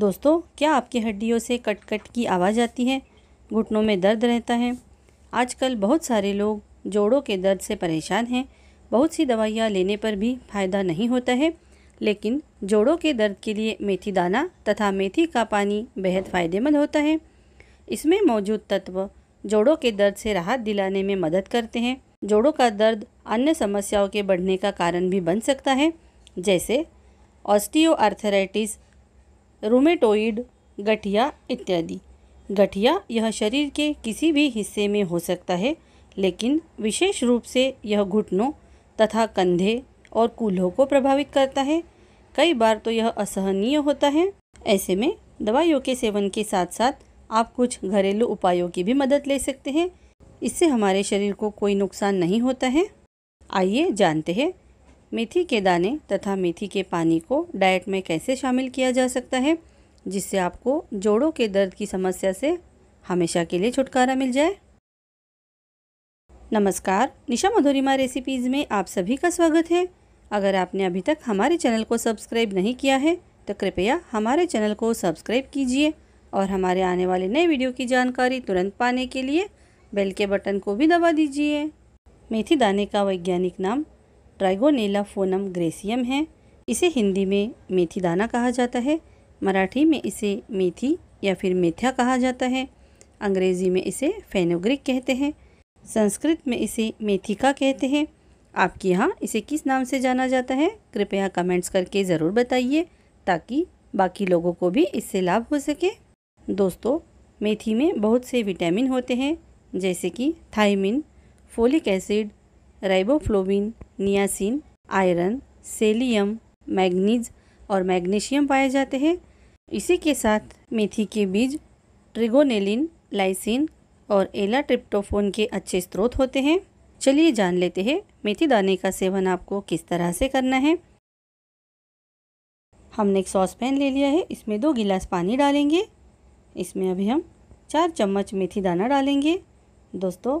दोस्तों क्या आपकी हड्डियों से कट कट की आवाज़ आती है घुटनों में दर्द रहता है आजकल बहुत सारे लोग जोड़ों के दर्द से परेशान हैं बहुत सी दवाइयाँ लेने पर भी फ़ायदा नहीं होता है लेकिन जोड़ों के दर्द के लिए मेथी दाना तथा मेथी का पानी बेहद फ़ायदेमंद होता है इसमें मौजूद तत्व जोड़ों के दर्द से राहत दिलाने में मदद करते हैं जोड़ों का दर्द अन्य समस्याओं के बढ़ने का कारण भी बन सकता है जैसे ऑस्टियोआर्थराइटिस रोमेटोइड गठिया इत्यादि गठिया यह शरीर के किसी भी हिस्से में हो सकता है लेकिन विशेष रूप से यह घुटनों तथा कंधे और कूल्हों को प्रभावित करता है कई बार तो यह असहनीय होता है ऐसे में दवाइयों के सेवन के साथ साथ आप कुछ घरेलू उपायों की भी मदद ले सकते हैं इससे हमारे शरीर को कोई नुकसान नहीं होता है आइए जानते हैं मेथी के दाने तथा मेथी के पानी को डाइट में कैसे शामिल किया जा सकता है जिससे आपको जोड़ों के दर्द की समस्या से हमेशा के लिए छुटकारा मिल जाए नमस्कार निशा मधुरिमा रेसिपीज़ में आप सभी का स्वागत है अगर आपने अभी तक हमारे चैनल को सब्सक्राइब नहीं किया है तो कृपया हमारे चैनल को सब्सक्राइब कीजिए और हमारे आने वाले नए वीडियो की जानकारी तुरंत पाने के लिए बेल के बटन को भी दबा दीजिए मेथी दाने का वैज्ञानिक नाम ट्राइगोनेला फोनम ग्रेसियम है इसे हिंदी में मेथी दाना कहा जाता है मराठी में इसे मेथी या फिर मेथ्या कहा जाता है अंग्रेज़ी में इसे फेनोग्रिक कहते हैं संस्कृत में इसे मेथिका कहते हैं आपके यहाँ इसे किस नाम से जाना जाता है कृपया कमेंट्स करके ज़रूर बताइए ताकि बाकी लोगों को भी इससे लाभ हो सके दोस्तों मेथी में बहुत से विटामिन होते हैं जैसे कि thiamine folic acid riboflavin niacin iron selenium manganese और मैग्नीशियम पाए जाते हैं इसी के साथ मेथी के बीज ट्रिगोनेलिन लाइसिन और एला ट्रिप्टोफोन के अच्छे स्रोत होते हैं चलिए जान लेते हैं मेथी दाने का सेवन आपको किस तरह से करना है हमने एक सॉस पैन ले लिया है इसमें दो गिलास पानी डालेंगे इसमें अभी हम चार चम्मच मेथी दाना डालेंगे दोस्तों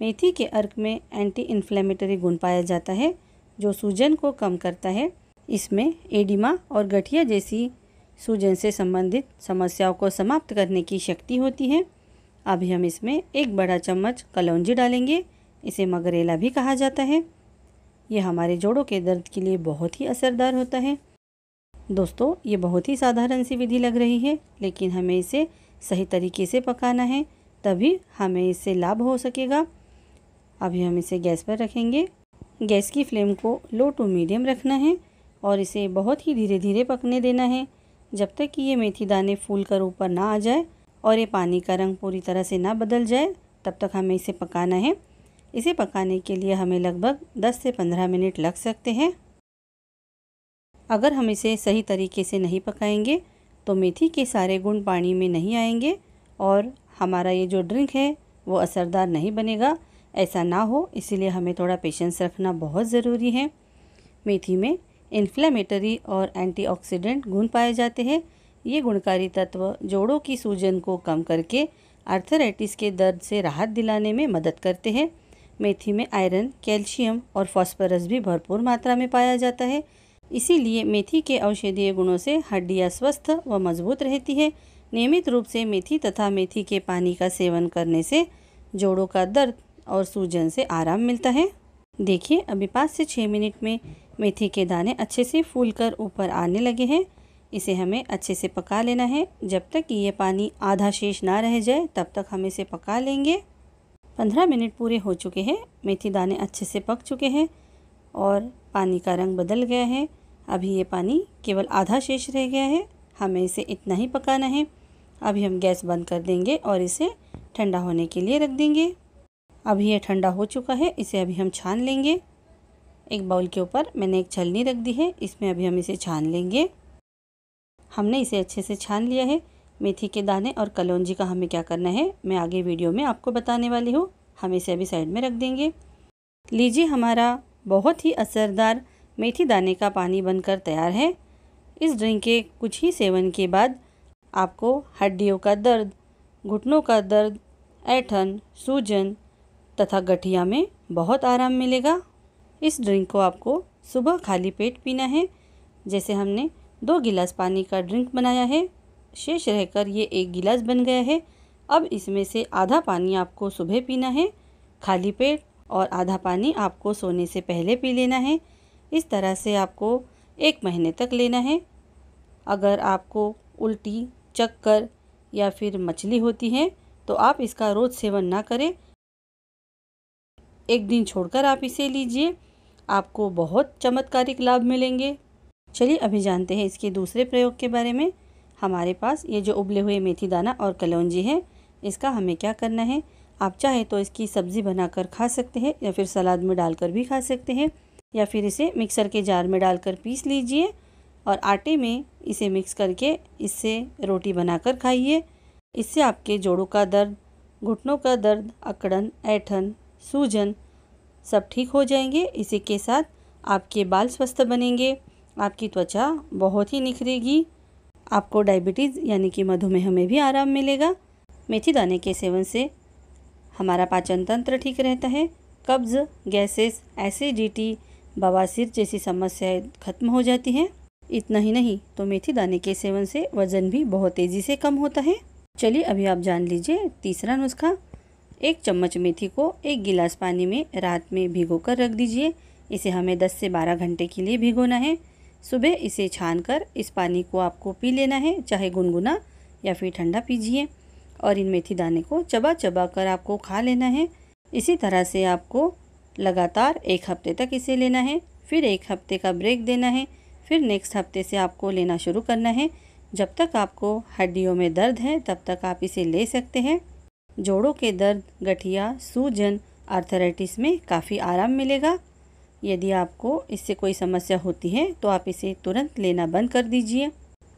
मेथी के अर्क में एंटी इन्फ्लेमेटरी गुण पाया जाता है जो सूजन को कम करता है इसमें एडिमा और गठिया जैसी सूजन से संबंधित समस्याओं को समाप्त करने की शक्ति होती है अभी हम इसमें एक बड़ा चम्मच कलौंजी डालेंगे इसे मगरेला भी कहा जाता है यह हमारे जोड़ों के दर्द के लिए बहुत ही असरदार होता है दोस्तों ये बहुत ही साधारण सी विधि लग रही है लेकिन हमें इसे सही तरीके से पकाना है तभी हमें इससे लाभ हो सकेगा अभी हम इसे गैस पर रखेंगे गैस की फ्लेम को लो टू मीडियम रखना है और इसे बहुत ही धीरे धीरे पकने देना है जब तक कि ये मेथी दाने फूल कर ऊपर ना आ जाए और ये पानी का रंग पूरी तरह से ना बदल जाए तब तक हमें इसे पकाना है इसे पकाने के लिए हमें लगभग 10 से 15 मिनट लग सकते हैं अगर हम इसे सही तरीके से नहीं पकाएंगे तो मेथी के सारे गुण पानी में नहीं आएंगे और हमारा ये जो ड्रिंक है वो असरदार नहीं बनेगा ऐसा ना हो इसीलिए हमें थोड़ा पेशेंस रखना बहुत ज़रूरी है मेथी में इन्फ्लेमेटरी और एंटीऑक्सीडेंट गुण पाए जाते हैं ये गुणकारी तत्व जोड़ों की सूजन को कम करके आर्थराइटिस के दर्द से राहत दिलाने में मदद करते हैं मेथी में आयरन कैल्शियम और फॉस्फरस भी भरपूर मात्रा में पाया जाता है इसीलिए मेथी के औषधीय गुणों से हड्डियाँ स्वस्थ व मजबूत रहती है नियमित रूप से मेथी तथा मेथी के पानी का सेवन करने से जोड़ों का दर्द और सूजन से आराम मिलता है देखिए अभी पाँच से छः मिनट में मेथी के दाने अच्छे से फूल कर ऊपर आने लगे हैं इसे हमें अच्छे से पका लेना है जब तक कि ये पानी आधा शेष ना रह जाए तब तक हम इसे पका लेंगे पंद्रह मिनट पूरे हो चुके हैं मेथी दाने अच्छे से पक चुके हैं और पानी का रंग बदल गया है अभी ये पानी केवल आधा शेष रह गया है हमें इसे इतना ही पकाना है अभी हम गैस बंद कर देंगे और इसे ठंडा होने के लिए रख देंगे अभी ये ठंडा हो चुका है इसे अभी हम छान लेंगे एक बाउल के ऊपर मैंने एक छलनी रख दी है इसमें अभी हम इसे छान लेंगे हमने इसे अच्छे से छान लिया है मेथी के दाने और कलौंजी का हमें क्या करना है मैं आगे वीडियो में आपको बताने वाली हूँ हम इसे अभी साइड में रख देंगे लीजिए हमारा बहुत ही असरदार मेथी दाने का पानी बनकर तैयार है इस ड्रिंक के कुछ ही सेवन के बाद आपको हड्डियों का दर्द घुटनों का दर्द ऐठन सूजन तथा गठिया में बहुत आराम मिलेगा इस ड्रिंक को आपको सुबह खाली पेट पीना है जैसे हमने दो गिलास पानी का ड्रिंक बनाया है शेष रहकर ये एक गिलास बन गया है अब इसमें से आधा पानी आपको सुबह पीना है खाली पेट और आधा पानी आपको सोने से पहले पी लेना है इस तरह से आपको एक महीने तक लेना है अगर आपको उल्टी चक्कर या फिर मछली होती है तो आप इसका रोज़ सेवन ना करें एक दिन छोड़कर आप इसे लीजिए आपको बहुत चमत्कारिक लाभ मिलेंगे चलिए अभी जानते हैं इसके दूसरे प्रयोग के बारे में हमारे पास ये जो उबले हुए मेथी दाना और कलौंजी है इसका हमें क्या करना है आप चाहे तो इसकी सब्ज़ी बनाकर खा सकते हैं या फिर सलाद में डालकर भी खा सकते हैं या फिर इसे मिक्सर के जार में डालकर पीस लीजिए और आटे में इसे मिक्स करके इससे रोटी बनाकर खाइए इससे आपके जोड़ों का दर्द घुटनों का दर्द अकड़न ऐठन सूजन सब ठीक हो जाएंगे इसी के साथ आपके बाल स्वस्थ बनेंगे आपकी त्वचा बहुत ही निखरेगी आपको डायबिटीज़ यानी कि मधुमेह में भी आराम मिलेगा मेथी दाने के सेवन से हमारा पाचन तंत्र ठीक रहता है कब्ज़ गैसेस एसिडिटी बवासीर जैसी समस्याएं खत्म हो जाती हैं इतना ही नहीं तो मेथी दाने के सेवन से वज़न भी बहुत तेज़ी से कम होता है चलिए अभी आप जान लीजिए तीसरा नुस्खा एक चम्मच मेथी को एक गिलास पानी में रात में भिगो कर रख दीजिए इसे हमें 10 से 12 घंटे के लिए भिगोना है सुबह इसे छान कर इस पानी को आपको पी लेना है चाहे गुनगुना या फिर ठंडा पीजिए और इन मेथी दाने को चबा चबा कर आपको खा लेना है इसी तरह से आपको लगातार एक हफ्ते तक इसे लेना है फिर एक हफ्ते का ब्रेक देना है फिर नेक्स्ट हफ्ते से आपको लेना शुरू करना है जब तक आपको हड्डियों में दर्द है तब तक आप इसे ले सकते हैं जोड़ों के दर्द गठिया सूजन आर्थराइटिस में काफ़ी आराम मिलेगा यदि आपको इससे कोई समस्या होती है तो आप इसे तुरंत लेना बंद कर दीजिए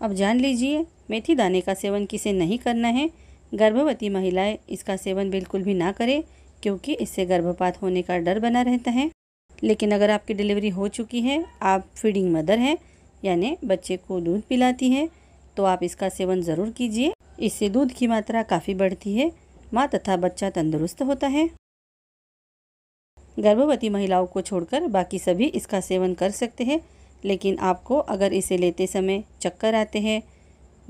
अब जान लीजिए मेथी दाने का सेवन किसे नहीं करना है गर्भवती महिलाएं इसका सेवन बिल्कुल भी ना करें क्योंकि इससे गर्भपात होने का डर बना रहता है लेकिन अगर आपकी डिलीवरी हो चुकी है आप फीडिंग मदर हैं यानी बच्चे को दूध पिलाती हैं तो आप इसका सेवन ज़रूर कीजिए इससे दूध की मात्रा काफ़ी बढ़ती है माँ तथा बच्चा तंदुरुस्त होता है गर्भवती महिलाओं को छोड़कर बाकी सभी इसका सेवन कर सकते हैं लेकिन आपको अगर इसे लेते समय चक्कर आते हैं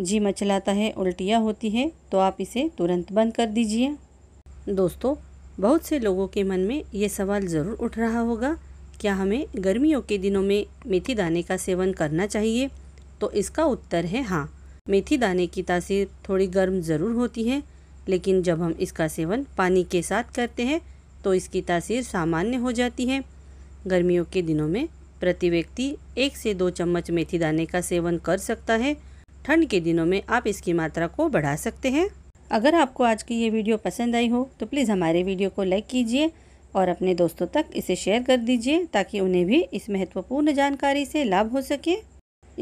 जी मचलाता है उल्टियाँ होती हैं तो आप इसे तुरंत बंद कर दीजिए दोस्तों बहुत से लोगों के मन में ये सवाल ज़रूर उठ रहा होगा क्या हमें गर्मियों के दिनों में मेथी दाने का सेवन करना चाहिए तो इसका उत्तर है हाँ मेथी दाने की तासीर थोड़ी गर्म ज़रूर होती है लेकिन जब हम इसका सेवन पानी के साथ करते हैं तो इसकी तासीर सामान्य हो जाती है गर्मियों के दिनों में प्रति व्यक्ति एक से दो चम्मच मेथी दाने का सेवन कर सकता है ठंड के दिनों में आप इसकी मात्रा को बढ़ा सकते हैं अगर आपको आज की ये वीडियो पसंद आई हो तो प्लीज़ हमारे वीडियो को लाइक कीजिए और अपने दोस्तों तक इसे शेयर कर दीजिए ताकि उन्हें भी इस महत्वपूर्ण जानकारी से लाभ हो सके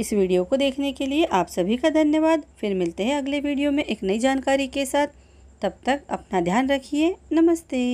इस वीडियो को देखने के लिए आप सभी का धन्यवाद फिर मिलते हैं अगले वीडियो में एक नई जानकारी के साथ तब तक अपना ध्यान रखिए नमस्ते